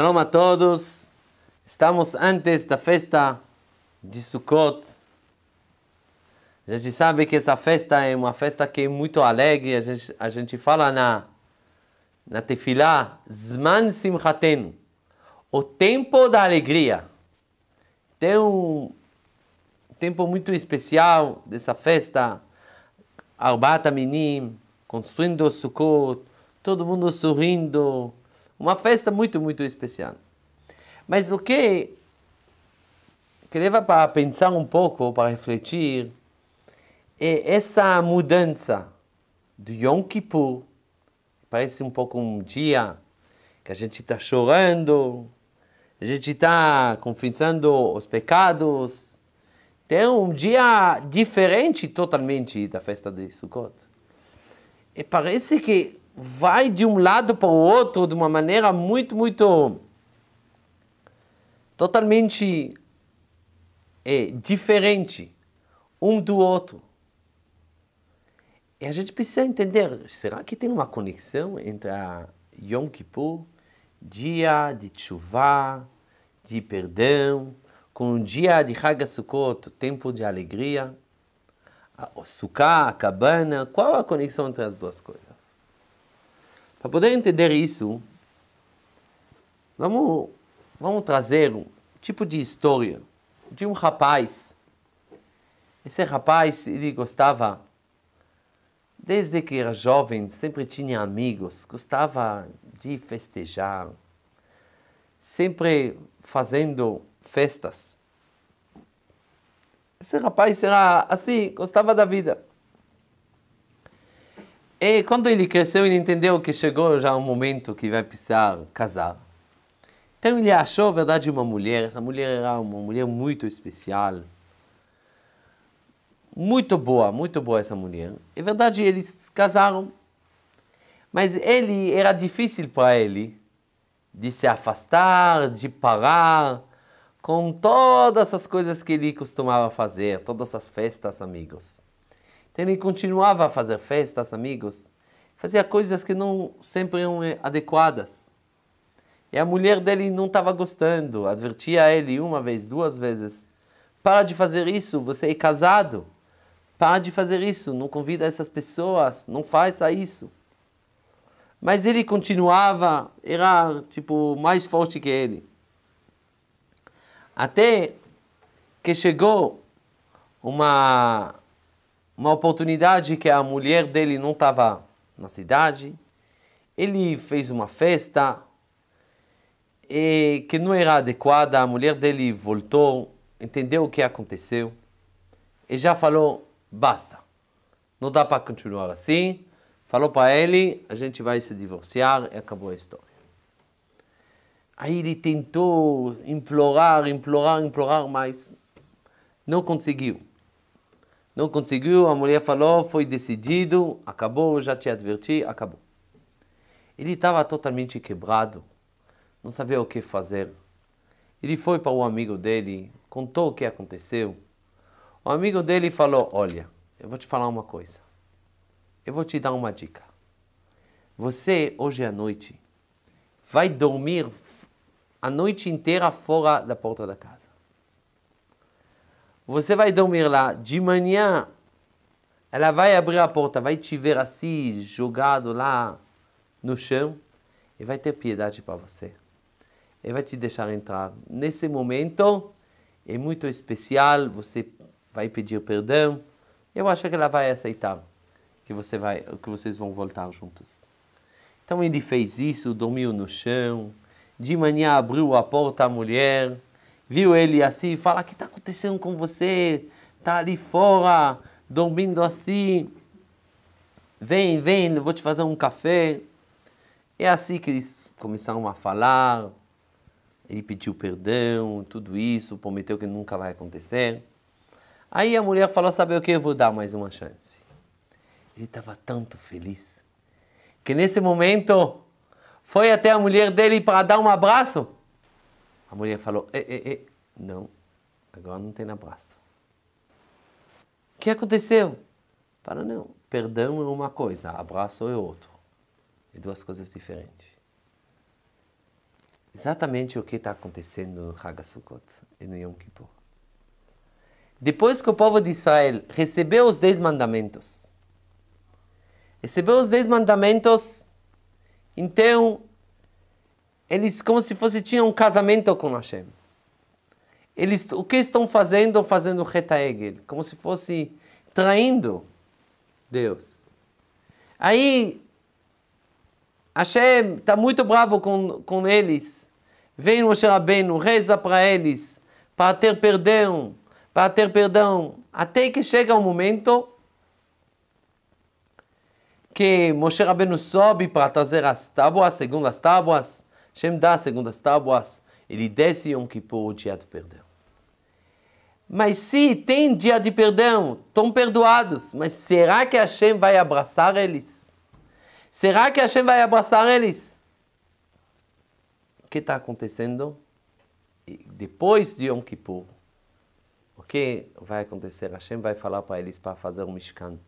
Shalom a todos. Estamos antes da festa de Sukkot. A gente sabe que essa festa é uma festa que é muito alegre. A gente, a gente fala na, na tefilá, Zman Simchaten, o tempo da alegria. Tem um tempo muito especial dessa festa. Arbata minim construindo Sukkot, todo mundo sorrindo, uma festa muito, muito especial. Mas o que, que leva para pensar um pouco, para refletir, é essa mudança do Yom Kippur. Parece um pouco um dia que a gente está chorando, a gente está confessando os pecados. Tem um dia diferente totalmente da festa de Sukkot. E parece que vai de um lado para o outro de uma maneira muito, muito totalmente é, diferente um do outro. E a gente precisa entender, será que tem uma conexão entre a Yom Kippur, dia de chuva, de perdão, com o dia de Chag Sukkot, tempo de alegria, o Sukkah, a cabana, qual a conexão entre as duas coisas? Para poder entender isso, vamos, vamos trazer um tipo de história de um rapaz. Esse rapaz, ele gostava, desde que era jovem, sempre tinha amigos, gostava de festejar, sempre fazendo festas. Esse rapaz era assim, gostava da vida. E é, quando ele cresceu, ele entendeu que chegou já o momento que vai precisar casar. Então ele achou, na verdade, uma mulher. Essa mulher era uma mulher muito especial. Muito boa, muito boa essa mulher. É verdade, eles casaram. Mas ele, era difícil para ele de se afastar, de parar com todas as coisas que ele costumava fazer, todas as festas, amigos. Ele continuava a fazer festas, amigos. Fazia coisas que não sempre eram eh, adequadas. E a mulher dele não estava gostando. Advertia ele uma vez, duas vezes. Para de fazer isso, você é casado. Para de fazer isso, não convida essas pessoas, não faça isso. Mas ele continuava, era tipo mais forte que ele. Até que chegou uma uma oportunidade que a mulher dele não estava na cidade. Ele fez uma festa que não era adequada. A mulher dele voltou, entendeu o que aconteceu e já falou: basta, não dá para continuar assim. Falou para ele: a gente vai se divorciar e acabou a história. Aí ele tentou implorar, implorar, implorar, mas não conseguiu. Não conseguiu, a mulher falou, foi decidido, acabou, já te adverti, acabou. Ele estava totalmente quebrado, não sabia o que fazer. Ele foi para o amigo dele, contou o que aconteceu. O amigo dele falou: Olha, eu vou te falar uma coisa. Eu vou te dar uma dica. Você, hoje à noite, vai dormir a noite inteira fora da porta da casa. Você vai dormir lá de manhã, ela vai abrir a porta, vai te ver assim, jogado lá no chão, e vai ter piedade para você. E vai te deixar entrar. Nesse momento, é muito especial, você vai pedir perdão. Eu acho que ela vai aceitar que, você vai, que vocês vão voltar juntos. Então ele fez isso, dormiu no chão, de manhã abriu a porta à mulher viu ele assim, fala, o que está acontecendo com você? Está ali fora, dormindo assim. Vem, vem, vou te fazer um café. É assim que eles começaram a falar. Ele pediu perdão, tudo isso, prometeu que nunca vai acontecer. Aí a mulher falou, sabe o que, eu vou dar mais uma chance. Ele estava tanto feliz, que nesse momento foi até a mulher dele para dar um abraço. A mulher falou: e, e, e. Não, agora não tem na praça. O que aconteceu? Fala: Não, perdão é uma coisa, abraço é outro. É duas coisas diferentes. Exatamente o que está acontecendo no Haga Sukkot e no Yom Kippur. Depois que o povo de Israel recebeu os Dez Mandamentos, recebeu os Dez Mandamentos, então eles, como se fosse, tinham um casamento com Hashem. Eles, o que estão fazendo? Fazendo retaegel, como se fosse traindo Deus. Aí, Hashem está muito bravo com, com eles. Vem Moshe Rabbeinu, reza para eles, para ter perdão, para ter perdão. Até que chega um momento que Moshe Rabbeinu sobe para trazer as tábuas, segundo as tábuas, Shem dá segundo as tábuas, ele desce Yom Kippur, o dia do perdão. Mas se tem dia de perdão, estão perdoados, mas será que Hashem vai abraçar eles? Será que Hashem vai abraçar eles? O que está acontecendo? Depois de Yom Kippur, o que vai acontecer? Hashem vai falar para eles para fazer o Mishkan.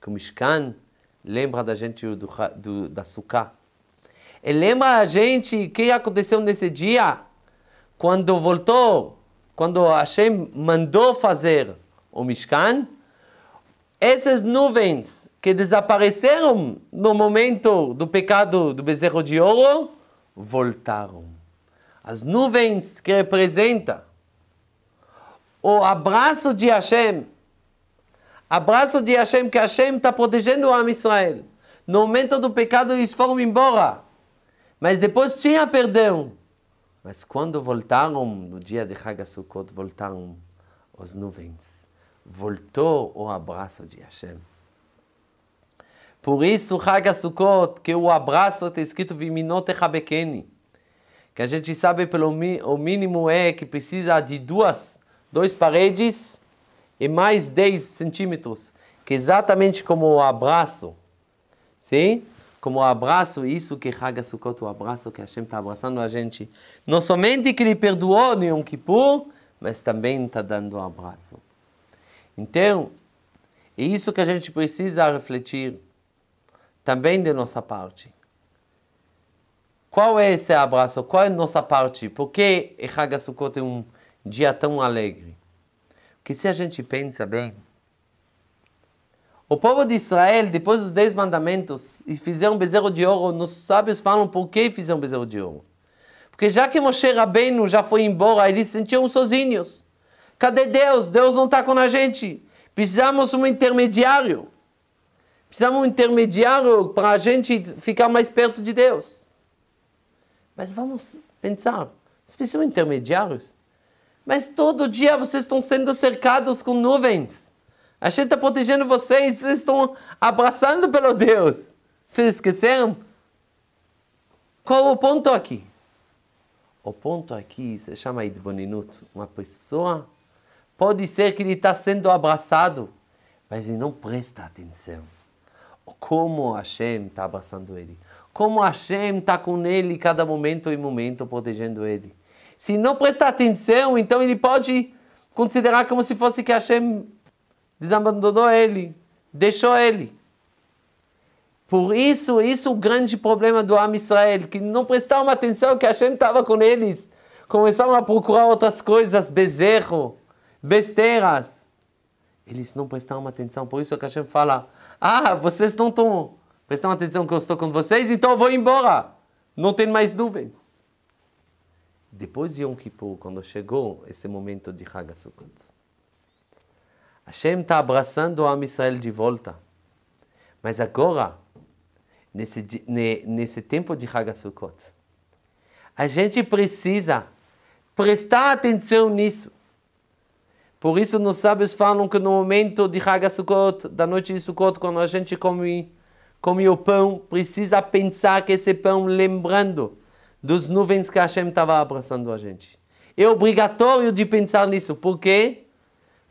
Que o Mishkan lembra da gente do, do, da Sukkah e lembra a gente o que aconteceu nesse dia? Quando voltou, quando Hashem mandou fazer o Mishkan, essas nuvens que desapareceram no momento do pecado do bezerro de ouro, voltaram. As nuvens que representa o abraço de Hashem, abraço de Hashem, que Hashem está protegendo o Am Israel. No momento do pecado eles foram embora. Mas depois tinha perdão. Mas quando voltaram, no dia de Hag Sukkot, voltaram as nuvens. Voltou o abraço de Hashem. Por isso, Hag Sukkot, que o abraço está escrito Viminote Habekeni. Que a gente sabe pelo o mínimo é que precisa de duas, dois paredes e mais 10 centímetros. Que é exatamente como o abraço. Sim? como abraço, isso que Hag Sukkot, o abraço que Hashem está abraçando a gente. Não somente que ele perdoou no Yom Kippur, mas também está dando um abraço. Então, é isso que a gente precisa refletir também de nossa parte. Qual é esse abraço? Qual é a nossa parte? Por que Hag Sukkot é um dia tão alegre? Porque se a gente pensa bem, o povo de Israel, depois dos dez mandamentos, e fizeram bezerro de ouro, Nos sábios falam por que fizeram bezerro de ouro. Porque já que Moshe Rabbeinu já foi embora, eles sentiam sozinhos. Cadê Deus? Deus não está com a gente. Precisamos de um intermediário. Precisamos de um intermediário para a gente ficar mais perto de Deus. Mas vamos pensar, vocês precisam de intermediários? Mas todo dia vocês estão sendo cercados com nuvens. A gente está protegendo vocês, vocês estão abraçando pelo Deus. Vocês esqueceram? Qual o ponto aqui? O ponto aqui se chama Idboninut. Uma pessoa pode ser que ele está sendo abraçado, mas ele não presta atenção. Como Hashem está abraçando ele. Como Hashem está com ele cada momento e momento, protegendo ele. Se não prestar atenção, então ele pode considerar como se fosse que Hashem desabandonou ele, deixou ele. Por isso, isso é o grande problema do Am Israel, que não prestaram atenção que Hashem estava com eles. Começaram a procurar outras coisas, bezerro, besteiras. Eles não prestaram atenção, por isso é que Hashem fala, ah, vocês não estão prestando atenção que eu estou com vocês, então eu vou embora. Não tem mais nuvens. Depois de Yom Kippur, quando chegou esse momento de Hag Hashem está abraçando o Am Israel de volta. Mas agora, nesse, nesse tempo de Hag Sukkot, a gente precisa prestar atenção nisso. Por isso, nos sábios falam que no momento de Hag Sukkot, da noite de Sukkot, quando a gente come, come o pão, precisa pensar que esse pão, lembrando dos nuvens que Hashem estava abraçando a gente. É obrigatório de pensar nisso. Por quê?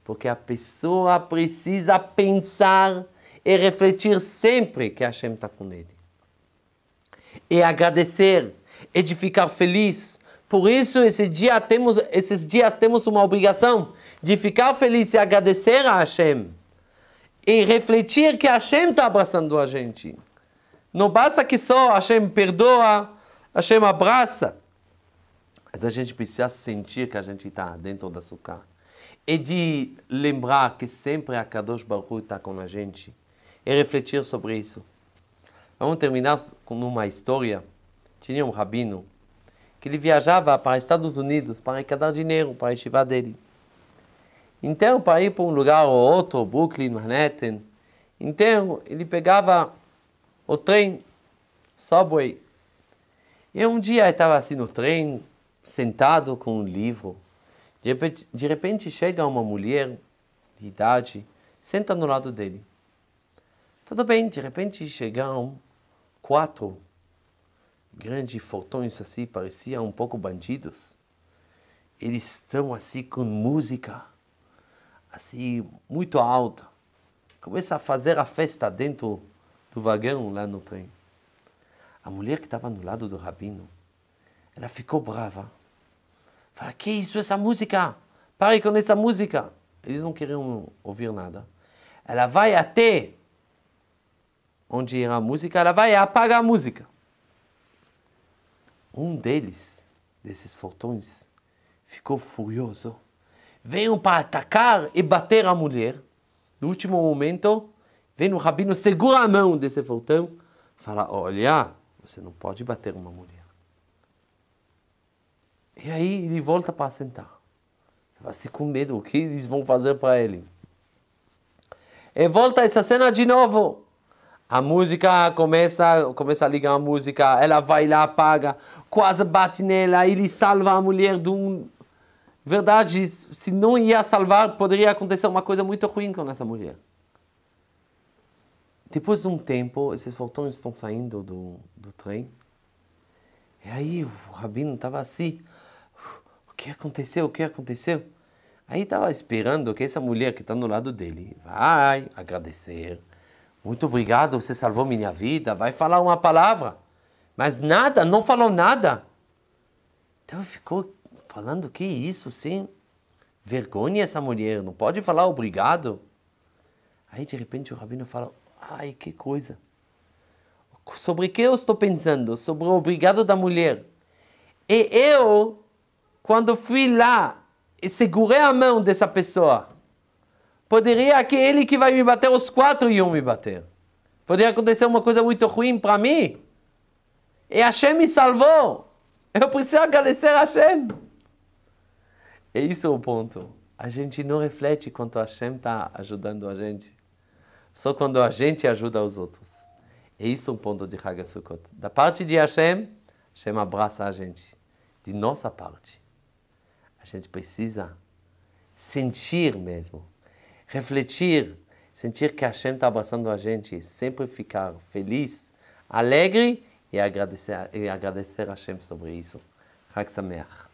Porque a pessoa precisa pensar e refletir sempre que Hashem está com ele. E agradecer, e de ficar feliz. Por isso, esse dia temos, esses dias temos uma obrigação de ficar feliz e agradecer a Hashem. E refletir que Hashem está abraçando a gente. Não basta que só Hashem perdoa, Hashem abraça. Mas a gente precisa sentir que a gente está dentro da casa é de lembrar que sempre a Kadosh Baruch está com a gente e refletir sobre isso. Vamos terminar com uma história. Tinha um rabino que ele viajava para Estados Unidos para arrecadar dinheiro para a yeshiva dele. Então, para ir para um lugar ou outro, Brooklyn, Manhattan, então ele pegava o trem, subway. E um dia ele estava assim no trem, sentado com um livro. De repente, de repente chega uma mulher de idade, senta no lado dele. Tudo bem, de repente chegaram quatro grandes fortões assim, pareciam um pouco bandidos. Eles estão assim com música, assim, muito alta. Começa a fazer a festa dentro do vagão lá no trem. A mulher que estava no lado do rabino, ela ficou brava Fala, que isso, essa música? Pare com essa música. Eles não queriam ouvir nada. Ela vai até onde era é a música, ela vai apagar a música. Um deles, desses fortões, ficou furioso. Veio para atacar e bater a mulher. No último momento, vem o rabino, segura a mão desse fortão, fala: Olha, você não pode bater uma mulher. E aí ele volta para sentar. Assim, com medo, o que eles vão fazer para ele? E volta essa cena de novo. A música começa, começa a ligar a música, ela vai lá, apaga, quase bate nela, ele salva a mulher de um. Verdade, se não ia salvar, poderia acontecer uma coisa muito ruim com essa mulher. Depois de um tempo, esses fotões estão saindo do, do trem. E aí o rabino estava assim que aconteceu? O que aconteceu? Aí estava esperando que essa mulher que está no lado dele vai agradecer. Muito obrigado, você salvou minha vida. Vai falar uma palavra. Mas nada, não falou nada. Então ficou falando que isso, sim. Vergonha essa mulher, não pode falar obrigado. Aí de repente o rabino fala: Ai, que coisa. Sobre que eu estou pensando? Sobre o obrigado da mulher. E eu quando fui lá e segurei a mão dessa pessoa, poderia que ele que vai me bater, os quatro iam me bater. Poderia acontecer uma coisa muito ruim para mim. E Hashem me salvou. Eu preciso agradecer a Hashem. E isso é o ponto. A gente não reflete quanto Hashem está ajudando a gente. Só quando a gente ajuda os outros. E isso é o ponto de Sukkot. Da parte de Hashem, Hashem abraça a gente. De nossa parte, a gente precisa sentir mesmo, refletir, sentir que a Hashem está abraçando a gente sempre ficar feliz, alegre e agradecer, e agradecer a Hashem sobre isso. Hak Sameach.